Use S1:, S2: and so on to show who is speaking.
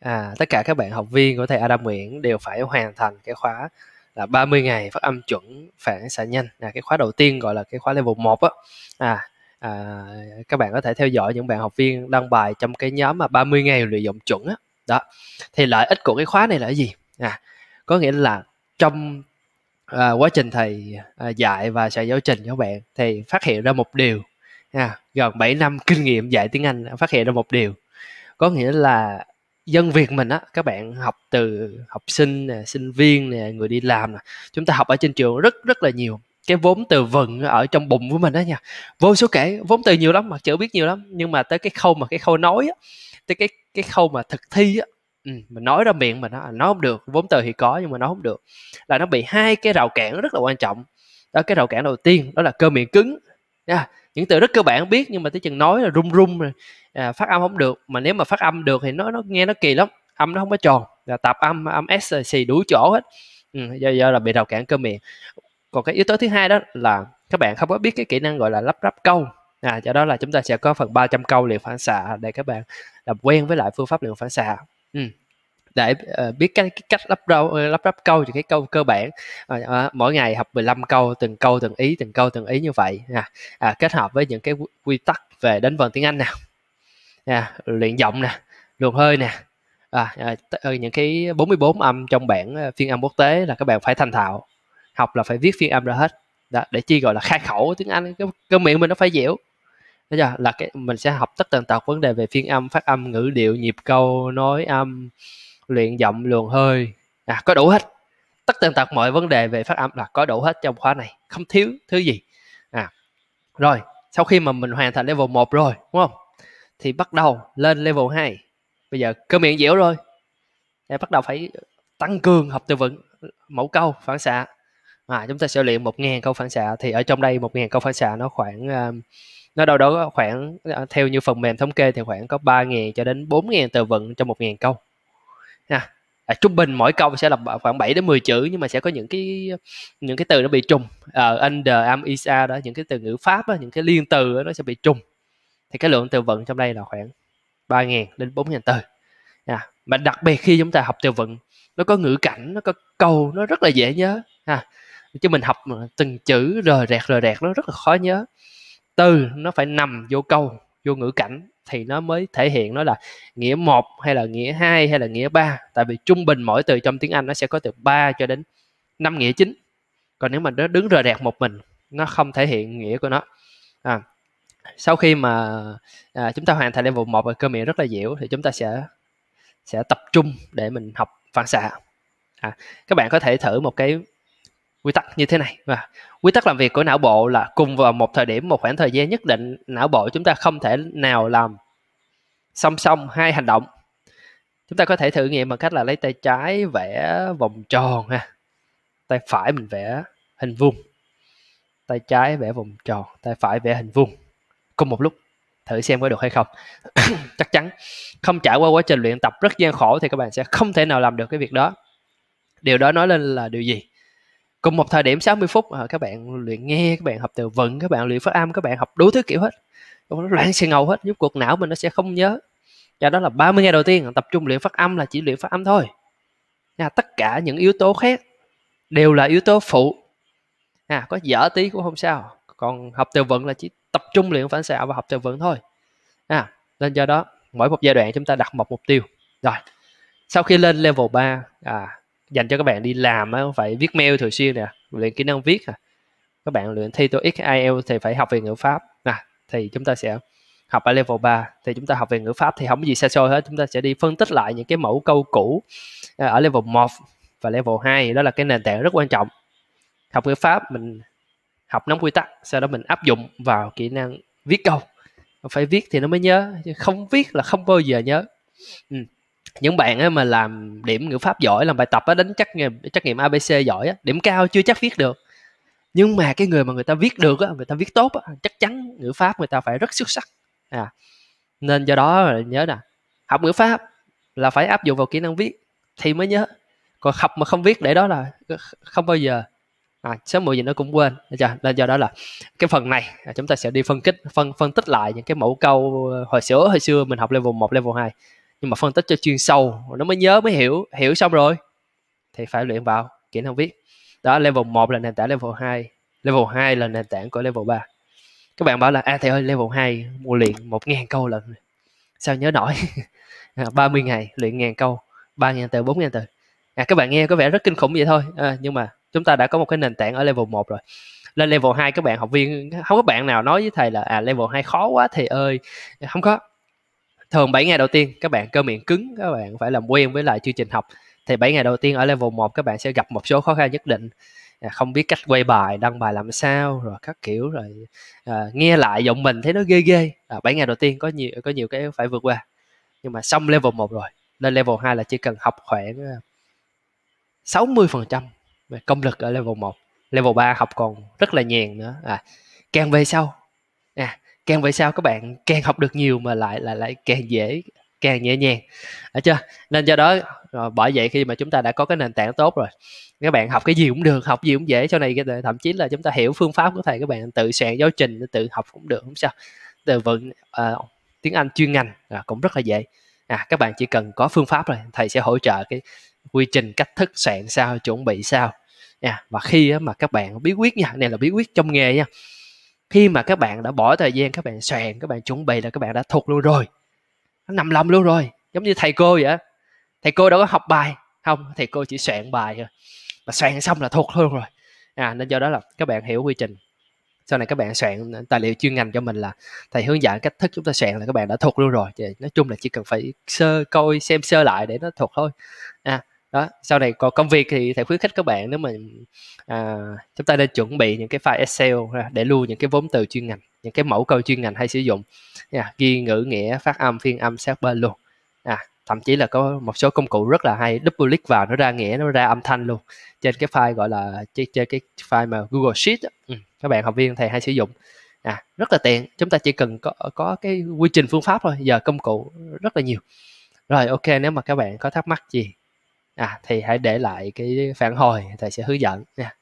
S1: à, tất cả các bạn học viên của thầy Adam Nguyễn đều phải hoàn thành cái khóa là 30 ngày phát âm chuẩn phản xạ nhanh là cái khóa đầu tiên gọi là cái khóa level 1 á à, à các bạn có thể theo dõi những bạn học viên đăng bài trong cái nhóm mà 30 ngày luyện giọng chuẩn á đó thì lợi ích của cái khóa này là gì à có nghĩa là trong à, quá trình thầy à, dạy và sẽ giáo trình cho các bạn thì phát hiện ra một điều à, gần 7 năm kinh nghiệm dạy tiếng Anh phát hiện ra một điều có nghĩa là dân Việt mình á các bạn học từ học sinh nè sinh viên nè người đi làm nè chúng ta học ở trên trường rất rất là nhiều cái vốn từ vựng ở trong bụng của mình đó nha vô số kể vốn từ nhiều lắm mà chữ biết nhiều lắm nhưng mà tới cái khâu mà cái khâu nói á tới cái cái khâu mà thực thi á ừ, mình nói ra miệng mình nó nói không được vốn từ thì có nhưng mà nói không được là nó bị hai cái rào cản rất là quan trọng đó cái rào cản đầu tiên đó là cơ miệng cứng yeah. những từ rất cơ bản biết nhưng mà tới chừng nói là run run rồi à, phát âm không được mà nếu mà phát âm được thì nó nó nghe nó kỳ lắm âm nó không có tròn là tạp âm âm s xì đủ chỗ hết ừ, do do là bị rào cản cơ miệng còn cái yếu tố thứ hai đó là các bạn không có biết cái kỹ năng gọi là lắp ráp câu à do đó là chúng ta sẽ có phần 300 câu liền phản xạ để các bạn làm quen với lại phương pháp liền phản xạ ừ để uh, biết cái cách lắp râu ờ, lắp ráp câu thì cái câu cơ bản uh, mỗi ngày học 15 câu từng câu từng ý từng câu từng ý như vậy à, à, kết hợp với những cái quy tắc về đánh vần tiếng Anh nè à, luyện giọng nè luồng hơi nè à, à, những cái 44 âm trong bản phiên âm quốc tế là các bạn phải thành thạo học là phải viết phiên âm ra hết đó, để chi gọi là khai khẩu tiếng Anh cái, cái miệng mình nó phải dẻo Đấy là cái mình sẽ học tất tần tật vấn đề về phiên âm phát âm ngữ điệu nhịp câu nói âm luyện giọng luồng hơi à, có đủ hết tất tần tật mọi vấn đề về phát âm là có đủ hết trong khóa này không thiếu thứ gì à rồi sau khi mà mình hoàn thành level 1 rồi đúng không thì bắt đầu lên level 2 bây giờ cơ miệng dẻo rồi để bắt đầu phải tăng cường học từ vựng mẫu câu phản xạ à, chúng ta sẽ luyện một ngàn câu phản xạ thì ở trong đây một ngàn câu phản xạ nó khoảng ờ, nó đâu đó khoảng ờ, theo như phần mềm thống kê thì khoảng có 3.000 cho đến 4.000 từ vựng cho 1.000 câu nha à, trung bình mỗi câu sẽ là khoảng 7 đến 10 chữ nhưng mà sẽ có những cái những cái từ nó bị trùng ở ờ, uh, under am isa đó những cái từ ngữ pháp đó, những cái liên từ đó, nó sẽ bị trùng thì cái lượng từ vựng trong đây là khoảng 3.000 đến 4.000 từ nha. mà đặc biệt khi chúng ta học từ vựng nó có ngữ cảnh nó có câu nó rất là dễ nhớ ha chứ mình học từng chữ rời rẹt rời rẹt nó rất là khó nhớ từ nó phải nằm vô câu vô ngữ cảnh thì nó mới thể hiện nó là nghĩa một hay là nghĩa hai hay là nghĩa ba tại vì trung bình mỗi từ trong tiếng Anh nó sẽ có từ 3 cho đến 5 nghĩa chính còn nếu mà nó đứng rời rạc một mình nó không thể hiện nghĩa của nó à, sau khi mà à, chúng ta hoàn thành level 1 và cơ miệng rất là dẻo thì chúng ta sẽ sẽ tập trung để mình học phản xạ à, các bạn có thể thử một cái quy tắc như thế này và quy tắc làm việc của não bộ là cùng vào một thời điểm một khoảng thời gian nhất định não bộ chúng ta không thể nào làm song song hai hành động chúng ta có thể thử nghiệm bằng cách là lấy tay trái vẽ vòng tròn ha tay phải mình vẽ hình vuông tay trái vẽ vòng tròn tay phải vẽ hình vuông cùng một lúc thử xem có được hay không chắc chắn không trải qua quá trình luyện tập rất gian khổ thì các bạn sẽ không thể nào làm được cái việc đó điều đó nói lên là điều gì cùng một thời điểm 60 phút à, các bạn luyện nghe các bạn học từ vựng các bạn luyện phát âm các bạn học đủ thứ kiểu hết nó loạn xì ngầu hết giúp cuộc não mình nó sẽ không nhớ do đó là 30 ngày đầu tiên tập trung luyện phát âm là chỉ luyện phát âm thôi à, tất cả những yếu tố khác đều là yếu tố phụ à, có dở tí cũng không sao còn học từ vựng là chỉ tập trung luyện phản xạ và học từ vựng thôi à, nên do đó mỗi một giai đoạn chúng ta đặt một mục tiêu rồi sau khi lên level 3 à, dành cho các bạn đi làm á, phải viết mail thường xuyên nè luyện kỹ năng viết à. các bạn luyện thi TOEIC IELTS thì phải học về ngữ pháp nè thì chúng ta sẽ học ở level 3 thì chúng ta học về ngữ pháp thì không có gì xa xôi hết chúng ta sẽ đi phân tích lại những cái mẫu câu cũ à, ở level 1 và level 2 đó là cái nền tảng rất quan trọng học ngữ pháp mình học nắm quy tắc sau đó mình áp dụng vào kỹ năng viết câu phải viết thì nó mới nhớ không viết là không bao giờ nhớ ừ những bạn ấy mà làm điểm ngữ pháp giỏi làm bài tập á đánh trắc nghiệm trắc nghiệm abc giỏi á điểm cao chưa chắc viết được nhưng mà cái người mà người ta viết được á người ta viết tốt á chắc chắn ngữ pháp người ta phải rất xuất sắc à nên do đó nhớ nè học ngữ pháp là phải áp dụng vào kỹ năng viết thì mới nhớ còn học mà không viết để đó là không bao giờ à, sớm muộn gì nó cũng quên chưa? Dạ, nên do đó là cái phần này à, chúng ta sẽ đi phân tích phân phân tích lại những cái mẫu câu hồi xưa hồi xưa mình học level 1, level 2 nhưng mà phân tích cho chuyên sâu nó mới nhớ mới hiểu hiểu xong rồi thì phải luyện vào kỹ năng viết đó level 1 là nền tảng level 2 level 2 là nền tảng của level 3 các bạn bảo là a à, thầy ơi level 2 mua luyện 1.000 câu lần sao nhớ nổi 30 à, ngày luyện ngàn câu 3.000 từ 4.000 từ à, các bạn nghe có vẻ rất kinh khủng vậy thôi à, nhưng mà chúng ta đã có một cái nền tảng ở level 1 rồi lên level 2 các bạn học viên không có bạn nào nói với thầy là à level 2 khó quá thầy ơi không có thường 7 ngày đầu tiên các bạn cơ miệng cứng các bạn phải làm quen với lại chương trình học thì 7 ngày đầu tiên ở level 1 các bạn sẽ gặp một số khó khăn nhất định à, không biết cách quay bài đăng bài làm sao rồi các kiểu rồi à, nghe lại giọng mình thấy nó ghê ghê à, 7 ngày đầu tiên có nhiều có nhiều cái phải vượt qua nhưng mà xong level 1 rồi lên level 2 là chỉ cần học khoảng 60 à, phần trăm công lực ở level 1 level 3 học còn rất là nhàn nữa à càng về sau à, càng về sau các bạn càng học được nhiều mà lại lại lại càng dễ càng nhẹ nhàng được chưa nên do đó rồi bởi vậy khi mà chúng ta đã có cái nền tảng tốt rồi các bạn học cái gì cũng được học gì cũng dễ Sau này thậm chí là chúng ta hiểu phương pháp của thầy các bạn tự soạn giáo trình tự học cũng được không sao từ vựng uh, tiếng anh chuyên ngành à, cũng rất là dễ à các bạn chỉ cần có phương pháp rồi thầy sẽ hỗ trợ cái quy trình cách thức soạn sao chuẩn bị sao nha à, và khi mà các bạn bí quyết nha này là bí quyết trong nghề nha khi mà các bạn đã bỏ thời gian các bạn soạn các bạn chuẩn bị là các bạn đã thuộc luôn rồi nó nằm lòng luôn rồi giống như thầy cô vậy thầy cô đâu có học bài không thầy cô chỉ soạn bài thôi mà soạn xong là thuộc luôn rồi à, nên do đó là các bạn hiểu quy trình sau này các bạn soạn tài liệu chuyên ngành cho mình là thầy hướng dẫn cách thức chúng ta soạn là các bạn đã thuộc luôn rồi thì nói chung là chỉ cần phải sơ coi xem sơ lại để nó thuộc thôi à, đó sau này có công việc thì thầy khuyến khích các bạn nếu mà à, chúng ta nên chuẩn bị những cái file excel để lưu những cái vốn từ chuyên ngành những cái mẫu câu chuyên ngành hay sử dụng yeah, ghi ngữ nghĩa phát âm phiên âm sát bên luôn à, thậm chí là có một số công cụ rất là hay double click vào nó ra nghĩa nó ra âm thanh luôn trên cái file gọi là trên, trên cái file mà Google Sheet ừ, các bạn học viên thầy hay sử dụng à, rất là tiện chúng ta chỉ cần có có cái quy trình phương pháp thôi giờ công cụ rất là nhiều rồi ok nếu mà các bạn có thắc mắc gì à, thì hãy để lại cái phản hồi thầy sẽ hướng dẫn nha